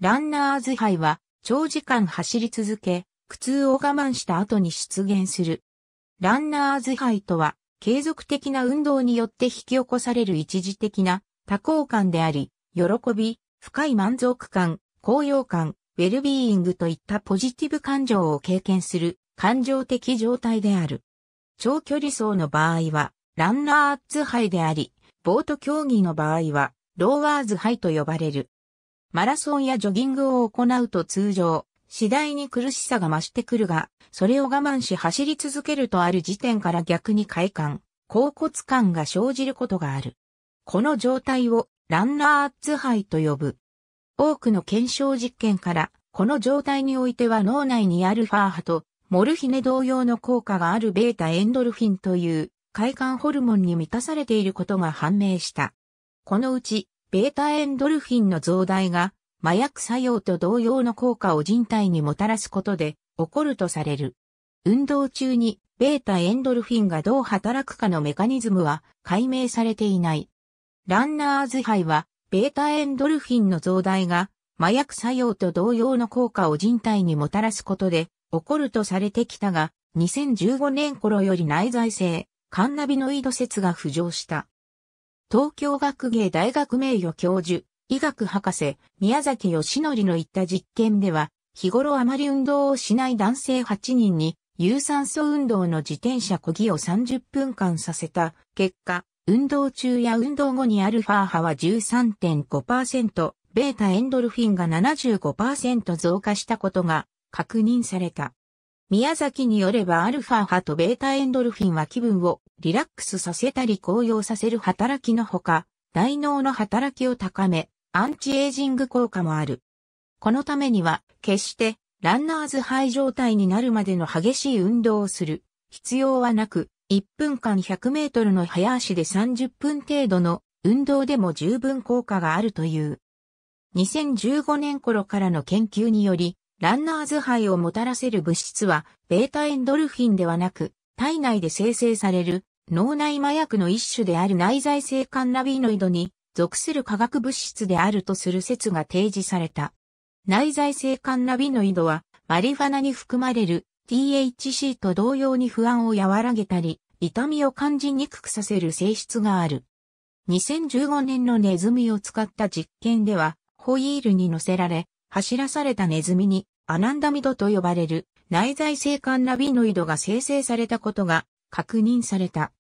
ランナーズハイは、長時間走り続け、苦痛を我慢した後に出現する。ランナーズハイとは、継続的な運動によって引き起こされる一時的な多幸感であり、喜び、深い満足感、高揚感、ウェルビーイングといったポジティブ感情を経験する感情的状態である。長距離走の場合は、ランナーズハイであり、ボート競技の場合は、ローワーズハイと呼ばれる。マラソンやジョギングを行うと通常、次第に苦しさが増してくるが、それを我慢し走り続けるとある時点から逆に快感、恍惚感が生じることがある。この状態をランナーズハイと呼ぶ。多くの検証実験から、この状態においては脳内にアルファ波とモルヒネ同様の効果があるベータエンドルフィンという快感ホルモンに満たされていることが判明した。このうちベータエンドルフィンの増大が、麻薬作用と同様の効果を人体にもたらすことで、起こるとされる。運動中に、ベータエンドルフィンがどう働くかのメカニズムは解明されていない。ランナーズイは、ベータエンドルフィンの増大が、麻薬作用と同様の効果を人体にもたらすことで、起こるとされてきたが、2015年頃より内在性、カンナビノイド説が浮上した。東京学芸大学名誉教授、医学博士、宮崎義則の言った実験では、日頃あまり運動をしない男性8人に、有酸素運動の自転車漕ぎを30分間させた結果、運動中や運動後にアルファ波は13.5%、ベータエンドルフィンが75%増加したことが確認された。宮崎によればアルファ波とベータエンドルフィンは気分をリラックスさせたり高揚させる働きのほか、大脳の働きを高め、アンチエイジング効果もある。このためには、決してランナーズハイ状態になるまでの激しい運動をする必要はなく、1分間100メートルの早足で30分程度の運動でも十分効果があるという。2015年頃からの研究により、ランナーズ肺をもたらせる物質は、ベータエンドルフィンではなく、体内で生成される脳内麻薬の一種である内在性カンナビノイドに属する化学物質であるとする説が提示された。内在性カンナビノイドは、マリファナに含まれる THC と同様に不安を和らげたり、痛みを感じにくくさせる性質がある。2015年のネズミを使った実験では、ホイールに乗せられ、走らされたネズミにアナンダミドと呼ばれる内在性管ラビノイドが生成されたことが確認された。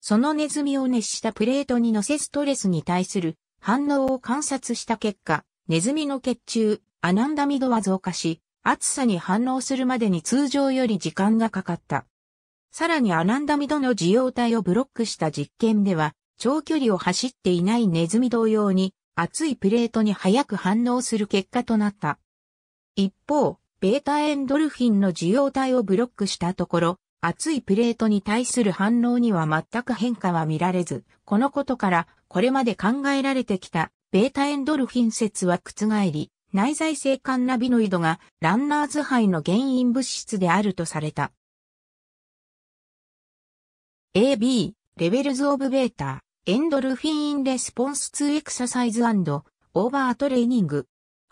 そのネズミを熱したプレートに乗せストレスに対する反応を観察した結果、ネズミの血中、アナンダミドは増加し、暑さに反応するまでに通常より時間がかかった。さらにアナンダミドの受容体をブロックした実験では、長距離を走っていないネズミ同様に、熱いプレートに早く反応する結果となった。一方、ベータエンドルフィンの受容体をブロックしたところ、熱いプレートに対する反応には全く変化は見られず、このことからこれまで考えられてきたベータエンドルフィン説は覆り、内在性管ナビノイドがランナーズ肺の原因物質であるとされた。AB、レベルズオブベータ、エンドルフィンレスポンス2エクササイズオーバートレーニング。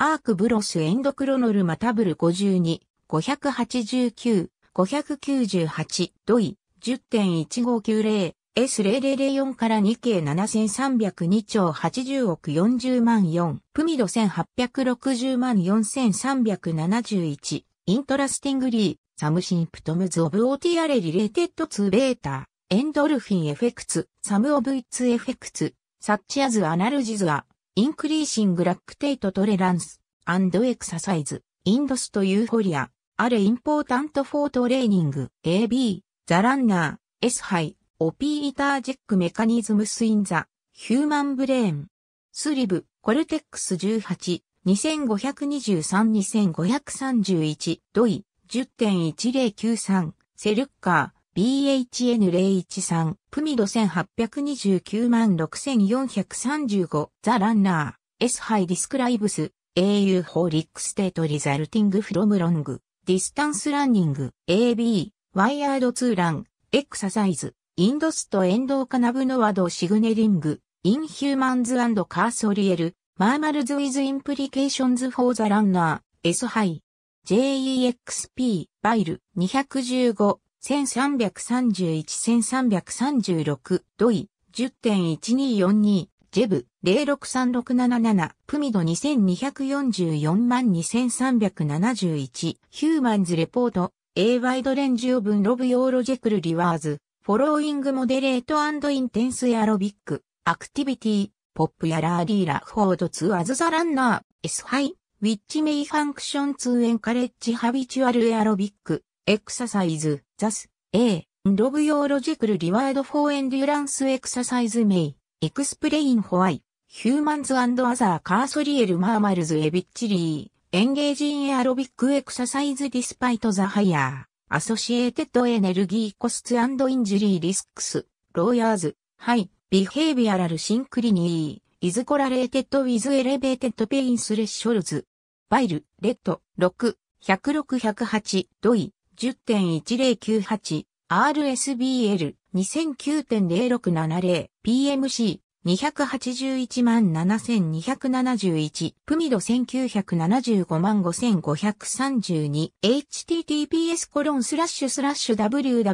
アークブロスエンドクロノルマタブル52、589、598、ドイ、10.1590、S0004 から 2K7302 兆80億40万4、プミド1860万4371、イントラスティングリー、サムシンプトムズオブオーティアレリレテッドツーベータ、エンドルフィンエフェクツ、サムオブイツエフェクツ、サッチアズアナルジズア、インクリーシングラックテイトトレランス。アンド・エクササイズ、インドスとユーフォリア、あるインポータントフォートレーニング、AB、ザランナー、S 杯、オピータージェックメカニズムスインザ、ヒューマンブレーン、スリブ、コルテックス18、2523-2531ドイ10.1093セルッカー BHN013 プミド1829万6435ザランナー S ハイディスクライブス AU 法リックステートリザルティングフロムロング、ディスタンスランニング、AB、ワイヤードツーラン、エクササイズ、インドストエンドーカナブノワドシグネリング、インヒューマンズカーソリエル、マーマルズウィズインプリケーションズフォーザランナー、S ハイ、JEXP、バイル、215、1331-1336、ドイ、10.1242、ジェブ063677、プミド2244万2371、ヒューマンズレポート、A ワイドレンジオブンロブヨーロジェクルリワーズ、フォローイングモデレートインテンスエアロビック、アクティビティ、ポップやラーリーラフォードツアズザランナー、S ハイ、ウィッチメイファンクションツーエンカレッジハビチュアルエアロビック、エクササイズ、ザス、A、ロブヨーロジェクルリワードフォーエンデュランスエクササイズメイ。エクスプレインホワイ、ヒューマンズアザーカーソリエルマーマルズエビッチリー、エンゲージンエアロビックエクササイズディスパイトザハイヤー、アソシエーテッドエネルギーコスツインジュリーリスクス、ローヤーズ、ハイ、ビヘイビアラルシンクリニー、イズコラレーテッドウィズエレベーテッドペインスレッショルズ、バイル、レッド、6、106、108、ドイ、10.1098、RSBL、2009.0670PMC 281万7271プミド1975万 5532https コロンスラッシュスラッシュ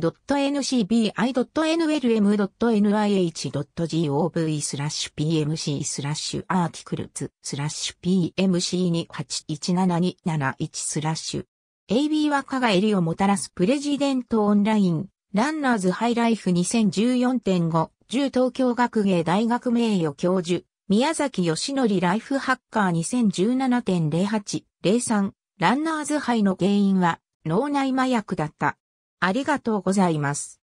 www.ncbi.nlm.nih.gov スラッシュ pmc スラッシュアーティクルズスラッシュ pmc281771 スラッシュ AB は加りをもたらすプレジデントオンラインランナーズハイライフ2014.5、1東京学芸大学名誉教授、宮崎義則ライフハッカー2017.08-03、ランナーズハイの原因は脳内麻薬だった。ありがとうございます。